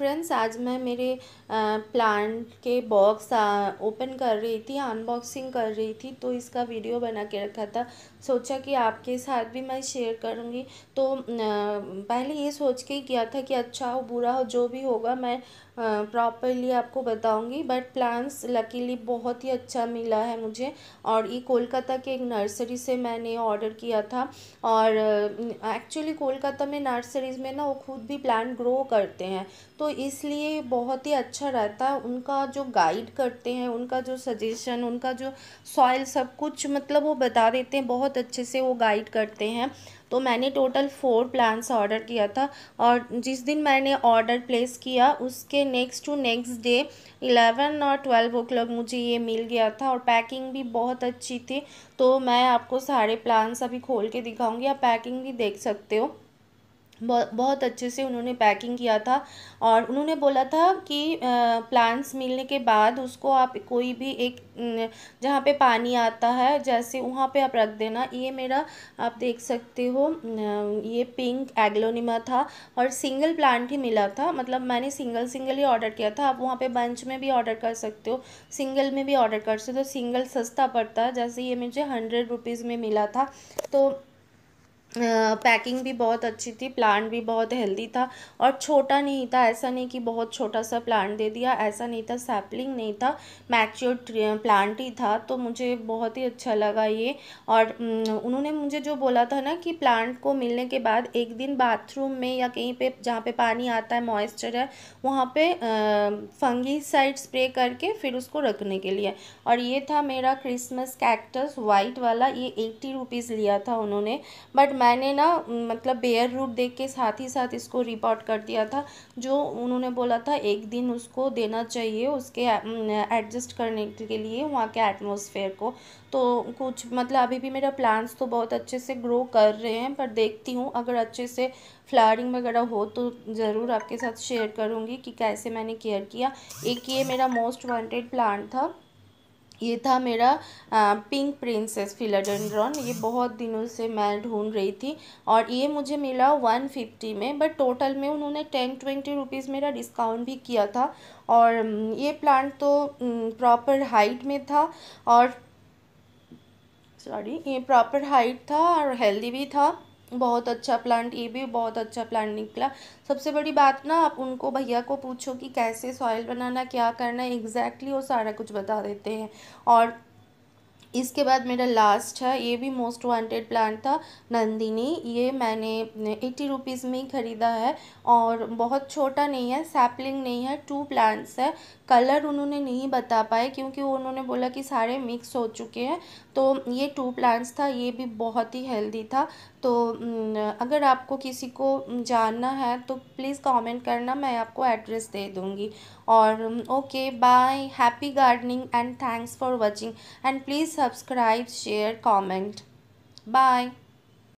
Friends आज मैं मेरे प्लांट के बॉक्स ओपन कर रही थी अनबॉक्सिंग कर रही थी तो इसका वीडियो बना के रखा था सोचा कि आपके साथ भी मैं शेयर करूँगी तो पहले ये सोच के ही किया था कि अच्छा हो बुरा हो जो भी होगा मैं प्रॉपरली आपको बताऊँगी बट प्लांट्स लकीली बहुत ही अच्छा मिला है मुझे और ये कोलकाता के एक नर्सरी से मैंने ऑर्डर किया था और एक्चुअली कोलकाता में नर्सरीज में ना वो खुद भी प्लांट ग्रो करते हैं तो इसलिए बहुत ही अच्छा रहता है उनका जो गाइड करते हैं उनका जो सजेशन उनका जो सॉइल सब कुछ मतलब वो बता देते हैं बहुत अच्छे से वो गाइड करते हैं तो मैंने टोटल फोर प्लान्स ऑर्डर किया था और जिस दिन मैंने ऑर्डर प्लेस किया उसके next to next day eleven और ट्वेल्व ओ क्लॉक मुझे ये मिल गया था और पैकिंग भी बहुत अच्छी थी तो मैं आपको सारे प्लान्स अभी खोल के दिखाऊंगी आप पैकिंग भी देख सकते हो बहुत अच्छे से उन्होंने पैकिंग किया था और उन्होंने बोला था कि प्लांट्स मिलने के बाद उसको आप कोई भी एक जहाँ पे पानी आता है जैसे वहाँ पे आप रख देना ये मेरा आप देख सकते हो ये पिंक एग्लोनिमा था और सिंगल प्लांट ही मिला था मतलब मैंने सिंगल सिंगल ही ऑर्डर किया था आप वहाँ पे बंच में भी ऑर्डर कर सकते हो सिंगल में भी ऑर्डर कर सकते हो सिंगल सस्ता पड़ता है जैसे ये मुझे हंड्रेड रुपीज़ में मिला था तो पैकिंग भी बहुत अच्छी थी प्लांट भी बहुत हेल्दी था और छोटा नहीं था ऐसा नहीं कि बहुत छोटा सा प्लांट दे दिया ऐसा नहीं था सैपलिंग नहीं था मैच्योर प्लांट ही था तो मुझे बहुत ही अच्छा लगा ये और उन्होंने मुझे जो बोला था ना कि प्लांट को मिलने के बाद एक दिन बाथरूम में या कहीं पे जहाँ पे पानी आता है मॉइस्चर है वहाँ पर फंगी साइड स्प्रे करके फिर उसको रखने के लिए और ये था मेरा क्रिसमस कैक्टस वाइट वाला ये एट्टी रुपीज़ लिया था उन्होंने बट मैंने ना मतलब बेयर रूट देख के साथ ही साथ इसको रिपोर्ट कर दिया था जो उन्होंने बोला था एक दिन उसको देना चाहिए उसके एडजस्ट करने के लिए वहाँ के एटमोसफेयर को तो कुछ मतलब अभी भी मेरा प्लांट्स तो बहुत अच्छे से ग्रो कर रहे हैं पर देखती हूँ अगर अच्छे से फ्लावरिंग वगैरह हो तो ज़रूर आपके साथ शेयर करूँगी कि कैसे मैंने केयर किया एक ये मेरा मोस्ट वांटेड प्लांट था ये था मेरा आ, पिंक प्रिंसेस फिलाडेंड्रॉन ये बहुत दिनों से मैं ढूंढ रही थी और ये मुझे मिला वन फिफ्टी में बट टोटल में उन्होंने टेन ट्वेंटी रुपीज़ मेरा डिस्काउंट भी किया था और ये प्लांट तो प्रॉपर हाइट में था और सॉरी ये प्रॉपर हाइट था और हेल्दी भी था बहुत अच्छा प्लांट ये भी बहुत अच्छा प्लांट निकला सबसे बड़ी बात ना आप उनको भैया को पूछो कि कैसे सॉइल बनाना क्या करना है एग्जैक्टली वो सारा कुछ बता देते हैं और इसके बाद मेरा लास्ट है ये भी मोस्ट वांटेड प्लांट था नंदिनी ये मैंने एट्टी रुपीज़ में ही ख़रीदा है और बहुत छोटा नहीं है सैपलिंग नहीं है टू प्लांट्स है कलर उन्होंने नहीं बता पाए क्योंकि वो उन्होंने बोला कि सारे मिक्स हो चुके हैं तो ये टू प्लांट्स था ये भी बहुत ही हेल्दी था तो अगर आपको किसी को जानना है तो प्लीज़ कॉमेंट करना मैं आपको एड्रेस दे दूँगी और okay bye happy gardening and thanks for watching and please subscribe, share, comment. Bye.